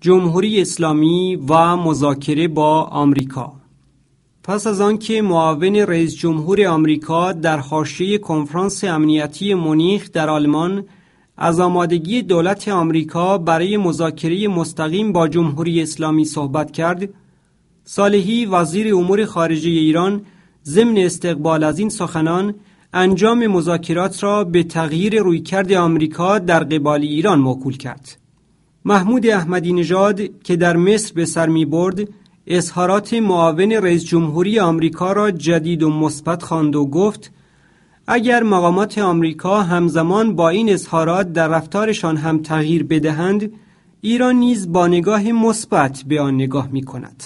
جمهوری اسلامی و مذاکره با آمریکا پس از آنکه معاون رئیس جمهور آمریکا در حاشیه کنفرانس امنیتی مونیخ در آلمان از آمادگی دولت آمریکا برای مذاکره مستقیم با جمهوری اسلامی صحبت کرد صالحی وزیر امور خارجه ایران ضمن استقبال از این سخنان انجام مذاکرات را به تغییر رویکرد آمریکا در قبال ایران موکول کرد محمود احمدی نژاد که در مصر به سر می برد اظهارات معاون رئیس جمهوری آمریکا را جدید و مثبت خواند و گفت اگر مقامات آمریکا همزمان با این اظهارات در رفتارشان هم تغییر بدهند ایران نیز با نگاه مثبت به آن نگاه می کند.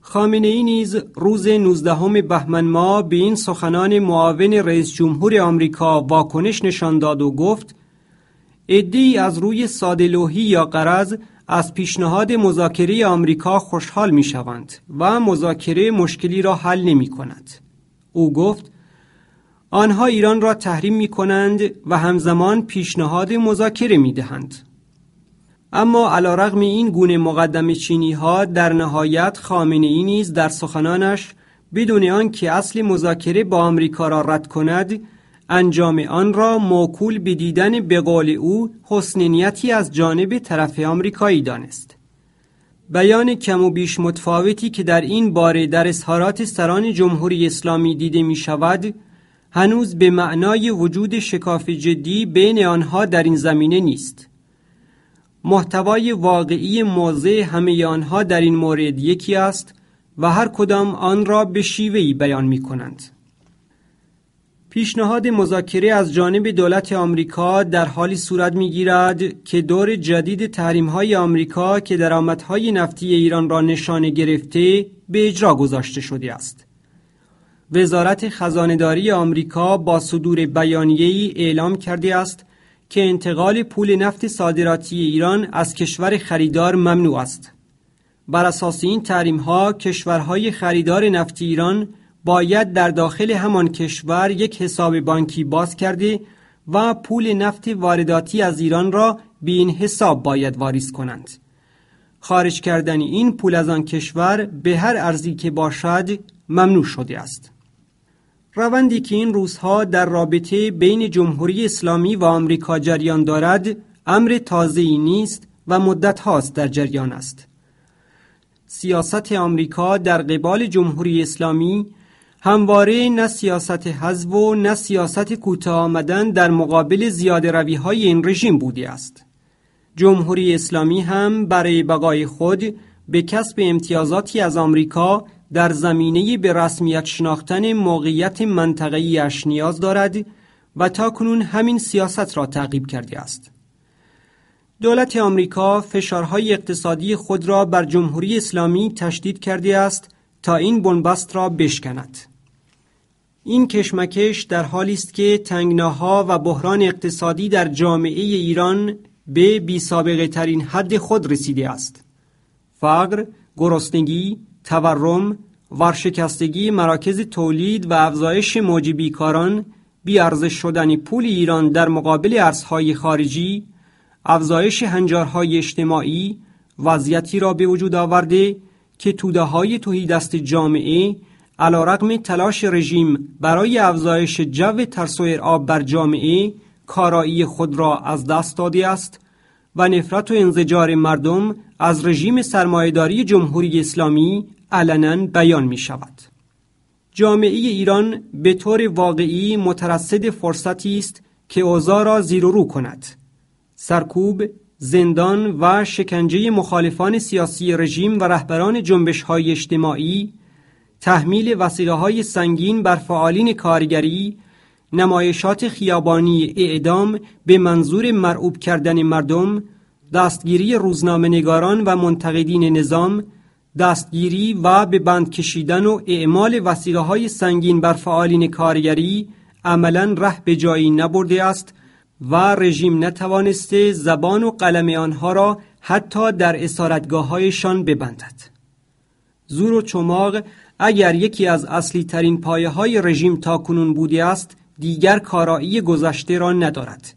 خامنه ای نیز روز 19 بهمن ماه به این سخنان معاون رئیس جمهور آمریکا واکنش نشان داد و گفت ادی از روی سادلوهی یا قرض از پیشنهاد مذاکره آمریکا خوشحال می شوند و مذاکره مشکلی را حل نمی کند. او گفت آنها ایران را تحریم می کنند و همزمان پیشنهاد مذاکره می دهند. اما علیرغم این گونه مقدم چینی ها در نهایت خامنه ای نیز در سخنانش بدون آنکه اصل مذاکره با آمریکا را رد کند انجام آن را موکول به دیدن به او حسن نیتی از جانب طرف آمریکایی دانست. بیان کم و بیش متفاوتی که در این باره در اظهارات سران جمهوری اسلامی دیده می شود هنوز به معنای وجود شکاف جدی بین آنها در این زمینه نیست. محتوای واقعی موضع همه آنها در این مورد یکی است و هر کدام آن را به شیوهی بیان می کنند. پیشنهاد مذاکره از جانب دولت آمریکا در حالی صورت میگیرد که دور جدید های آمریکا که درآمدهای نفتی ایران را نشانه گرفته به اجرا گذاشته شده است. وزارت خزانهداری آمریکا با صدور بیانیه‌ای اعلام کرده است که انتقال پول نفت صادراتی ایران از کشور خریدار ممنوع است. بر اساس این تحریم‌ها کشورهای خریدار نفت ایران باید در داخل همان کشور یک حساب بانکی باز کرده و پول نفت وارداتی از ایران را به این حساب باید واریز کنند. خارج کردن این پول از آن کشور به هر ارزی که باشد ممنوع شده است. روندی که این روزها در رابطه بین جمهوری اسلامی و آمریکا جریان دارد امر ای نیست و مدت هاست در جریان است. سیاست آمریکا در قبال جمهوری اسلامی همواره نه سیاست حزب و نه سیاست کوتاه آمدن در مقابل زیاد روی های این رژیم بوده است. جمهوری اسلامی هم برای بقای خود به کسب امتیازاتی از آمریکا در زمینه به رسمیت شناختن موقعیت منطقه‌ای اش نیاز دارد و تا کنون همین سیاست را تعقیب کرده است. دولت آمریکا فشارهای اقتصادی خود را بر جمهوری اسلامی تشدید کرده است تا این بنبست را بشکند. این کشمکش در حالی است که تنگناها و بحران اقتصادی در جامعه ایران به بیسابقه ترین حد خود رسیده است. فقر، گرسنگی، تورم، ورشکستگی مراکز تولید و افزایش موج بیکاران، بیارزش شدن پول ایران در مقابل ارزهای خارجی، افزایش هنجارهای اجتماعی، وضعیتی را به وجود آورده که توده های توهی دست جامعه علیرغم تلاش رژیم برای افزایش جو و آب بر جامعه کارایی خود را از دست داده است و نفرت و انزجار مردم از رژیم سرمایهداری جمهوری اسلامی علنا بیان می شود. جامعه ایران به طور واقعی مترصد فرصتی است که اوزا را زیر و رو کند. سرکوب، زندان و شکنجه مخالفان سیاسی رژیم و رهبران جنبش های اجتماعی تحمیل های سنگین بر فعالین کارگری نمایشات خیابانی اعدام به منظور مرعوب کردن مردم دستگیری نگاران و منتقدین نظام دستگیری و به بند کشیدن و اعمال وسیله های سنگین بر فعالین کارگری عملا ره به جایی نبرده است و رژیم نتوانسته زبان و قلم آنها را حتی در اسارتگاه هایشان ببندد. زور و چماق اگر یکی از اصلی ترین پایه های رژیم تاکنون بوده است دیگر کارایی گذشته را ندارد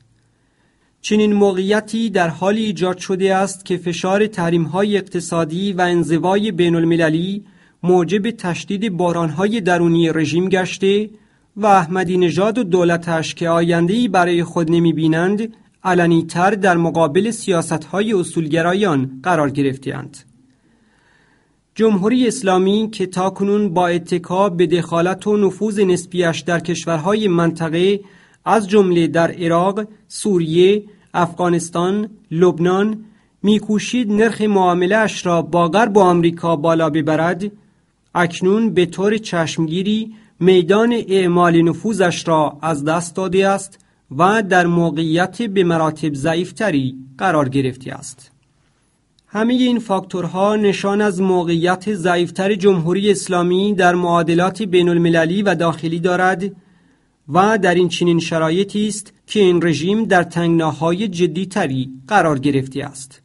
چنین موقعیتی در حالی ایجاد شده است که فشار تحریم های اقتصادی و انزوای بین المللی موجب تشدید باران های درونی رژیم گشته و احمدی نژاد و دولتش که آیندهی برای خود نمی بینند علنی تر در مقابل سیاست های اصولگرایان قرار گرفتند. جمهوری اسلامی که تاکنون با اتکا به دخالت و نفوذ نسبیش در کشورهای منطقه از جمله در عراق، سوریه، افغانستان، لبنان میکوشید نرخ معامله اش را با غرب و آمریکا بالا ببرد، اکنون به طور چشمگیری میدان اعمال نفوذش را از دست داده است و در موقعیت به مراتب ضعیفتری قرار گرفته است. همه این فاکتورها نشان از موقعیت ضعیفتر جمهوری اسلامی در معادلات بین المللی و داخلی دارد و در این چنین شرایطی است که این رژیم در تنگناهای جدی تری قرار گرفته است.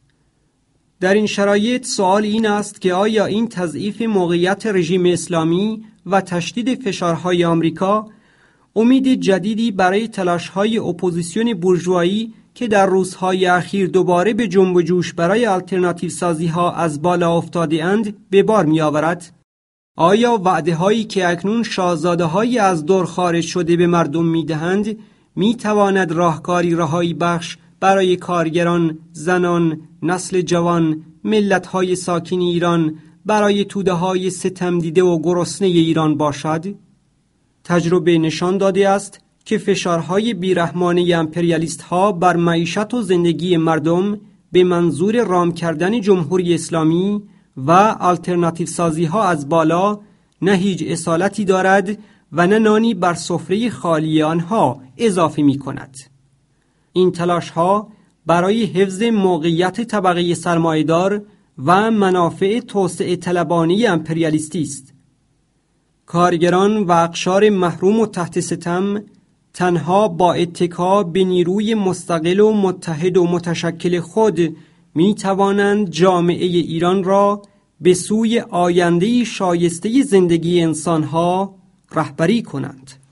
در این شرایط سوال این است که آیا این تضعیف موقعیت رژیم اسلامی و تشدید فشارهای آمریکا امید جدیدی برای تلاشهای اپوزیسیون بورژوایی که در روزهای اخیر دوباره به جنب و جوش برای آلترناتیو سازی ها از بالا افتاده اند به بار می آورد؟ آیا وعده هایی که اکنون شاهزاده های از دور خارج شده به مردم می دهند می تواند راهکاری رهایی بخش برای کارگران، زنان، نسل جوان، ملت های ساکن ایران برای توده های ستم دیده و گرسنه ایران باشد؟ تجربه نشان داده است که فشارهای بیرحمانه امپریالیست ها بر معیشت و زندگی مردم به منظور رام کردن جمهوری اسلامی و آلترناتیو سازی ها از بالا نه هیچ اصالتی دارد و نه نانی بر سفره خالی آنها اضافه می کند. این تلاش ها برای حفظ موقعیت طبقه سرمایدار و منافع توسعه طلبانی امپریالیستی است. کارگران و اقشار محروم و تحت ستم تنها با اتکا به نیروی مستقل و متحد و متشکل خود می توانند جامعه ایران را به سوی آینده شایسته زندگی انسانها رهبری کنند.